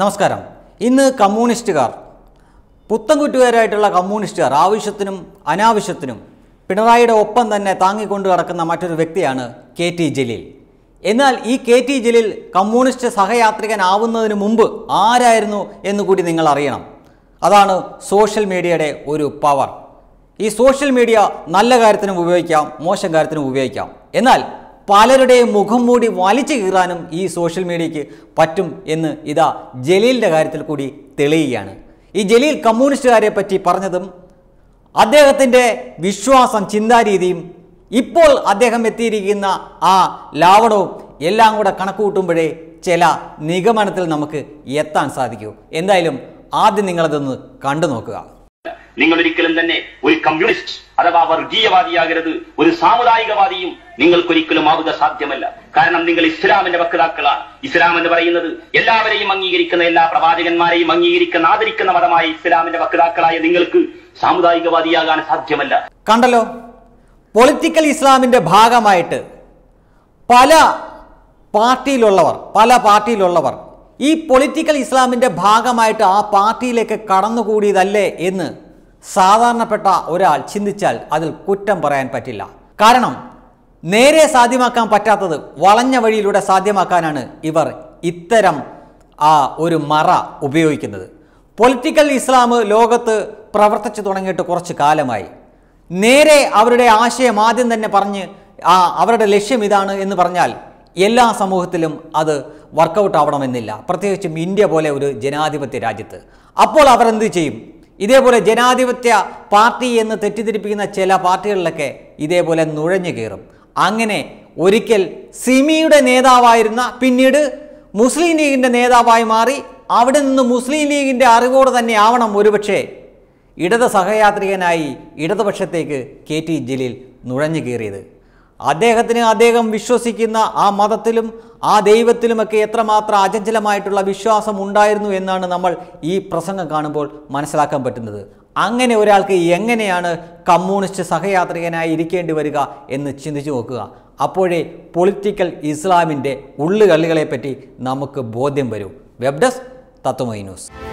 നമസ്കാരം ഇന്ന് കമ്മ്യൂണിസ്റ്റുകാർ പുത്തൻകുറ്റുകാരായിട്ടുള്ള കമ്മ്യൂണിസ്റ്റുകാർ ആവശ്യത്തിനും അനാവശ്യത്തിനും പിണറായിയുടെ ഒപ്പം തന്നെ താങ്ങിക്കൊണ്ട് കിടക്കുന്ന മറ്റൊരു വ്യക്തിയാണ് കെ ടി ജലീൽ എന്നാൽ ഈ കെ ടി ജലീൽ കമ്മ്യൂണിസ്റ്റ് സഹയാത്രികനാവുന്നതിന് മുമ്പ് ആരായിരുന്നു എന്ന് കൂടി നിങ്ങൾ അറിയണം അതാണ് സോഷ്യൽ മീഡിയയുടെ ഒരു പവർ ഈ സോഷ്യൽ മീഡിയ നല്ല കാര്യത്തിനും ഉപയോഗിക്കാം മോശം കാര്യത്തിനും ഉപയോഗിക്കാം എന്നാൽ പലരുടെയും മുഖം മൂടി വലിച്ചു കീറാനും ഈ സോഷ്യൽ മീഡിയയ്ക്ക് പറ്റും എന്ന് ഇതാ ജലീലിൻ്റെ കാര്യത്തിൽ കൂടി തെളിയുകയാണ് ഈ ജലീൽ കമ്മ്യൂണിസ്റ്റുകാരെ പറ്റി പറഞ്ഞതും അദ്ദേഹത്തിൻ്റെ വിശ്വാസം ചിന്താരീതിയും ഇപ്പോൾ അദ്ദേഹം എത്തിയിരിക്കുന്ന ആ ലാവണവും എല്ലാം കൂടെ കണക്ക് ചില നിഗമനത്തിൽ നമുക്ക് എത്താൻ സാധിക്കൂ എന്തായാലും ആദ്യം നിങ്ങളതൊന്ന് കണ്ടു നോക്കുക നിങ്ങൾ ഒരിക്കലും തന്നെ ഒരു കമ്മ്യൂണിസ്റ്റ് അഥവാ വർഗീയവാദിയാകരുത് ഒരു സാമുദായികവാദിയും നിങ്ങൾക്കൊരിക്കലും ആവുക സാധ്യമല്ല കാരണം നിങ്ങൾ ഇസ്ലാമിന്റെ വക്താക്കളാണ് ഇസ്ലാം എന്ന് പറയുന്നത് എല്ലാവരെയും അംഗീകരിക്കുന്ന എല്ലാ പ്രവാചകന്മാരെയും അംഗീകരിക്കുന്ന ആദരിക്കുന്ന മതമായ ഇസ്ലാമിന്റെ വക്താക്കളായ നിങ്ങൾക്ക് സാമുദായികവാദിയാകാൻ സാധ്യമല്ല കണ്ടല്ലോ പൊളിറ്റിക്കൽ ഇസ്ലാമിന്റെ ഭാഗമായിട്ട് പല പാർട്ടിയിലുള്ളവർ പല പാർട്ടിയിലുള്ളവർ ഈ പൊളിറ്റിക്കൽ ഇസ്ലാമിൻ്റെ ഭാഗമായിട്ട് ആ പാർട്ടിയിലേക്ക് കടന്നുകൂടിയതല്ലേ എന്ന് സാധാരണപ്പെട്ട ഒരാൾ ചിന്തിച്ചാൽ അതിൽ കുറ്റം പറയാൻ പറ്റില്ല കാരണം നേരെ സാധ്യമാക്കാൻ പറ്റാത്തത് വളഞ്ഞ വഴിയിലൂടെ സാധ്യമാക്കാനാണ് ഇവർ ഇത്തരം ആ ഒരു മറ ഉപയോഗിക്കുന്നത് പൊളിറ്റിക്കൽ ഇസ്ലാം ലോകത്ത് പ്രവർത്തിച്ചു തുടങ്ങിയിട്ട് കുറച്ച് കാലമായി നേരെ അവരുടെ ആശയം ആദ്യം തന്നെ പറഞ്ഞ് ആ അവരുടെ ലക്ഷ്യം ഇതാണ് എന്ന് പറഞ്ഞാൽ എല്ലാ സമൂഹത്തിലും അത് വർക്കൗട്ട് ആവണമെന്നില്ല പ്രത്യേകിച്ചും ഇന്ത്യ പോലെ ഒരു ജനാധിപത്യ രാജ്യത്ത് അപ്പോൾ അവരെന്ത് ചെയ്യും ഇതേപോലെ ജനാധിപത്യ പാർട്ടി എന്ന് തെറ്റിദ്ധരിപ്പിക്കുന്ന ചില പാർട്ടികളിലൊക്കെ ഇതേപോലെ നുഴഞ്ഞു കയറും അങ്ങനെ ഒരിക്കൽ സിമിയുടെ നേതാവായിരുന്ന പിന്നീട് മുസ്ലിം ലീഗിൻ്റെ നേതാവായി മാറി അവിടെ നിന്ന് മുസ്ലിം ലീഗിൻ്റെ അറിവോടെ തന്നെ ആവണം ഒരുപക്ഷേ ഇടത് സഹയാത്രികനായി ഇടതുപക്ഷത്തേക്ക് കെ ടി ജലീൽ നുഴഞ്ഞു കയറിയത് അദ്ദേഹത്തിന് അദ്ദേഹം വിശ്വസിക്കുന്ന ആ മതത്തിലും ആ ദൈവത്തിലുമൊക്കെ എത്രമാത്രം അചഞ്ചലമായിട്ടുള്ള വിശ്വാസം ഉണ്ടായിരുന്നു എന്നാണ് നമ്മൾ ഈ പ്രസംഗം കാണുമ്പോൾ മനസ്സിലാക്കാൻ പറ്റുന്നത് അങ്ങനെ ഒരാൾക്ക് എങ്ങനെയാണ് കമ്മ്യൂണിസ്റ്റ് സഹയാത്രികനായി ഇരിക്കേണ്ടി വരിക എന്ന് ചിന്തിച്ചു നോക്കുക അപ്പോഴേ പൊളിറ്റിക്കൽ ഇസ്ലാമിൻ്റെ ഉള്ളുകളികളെപ്പറ്റി നമുക്ക് ബോധ്യം വരും വെബ് ഡെസ്ക് തത്വമൈ ന്യൂസ്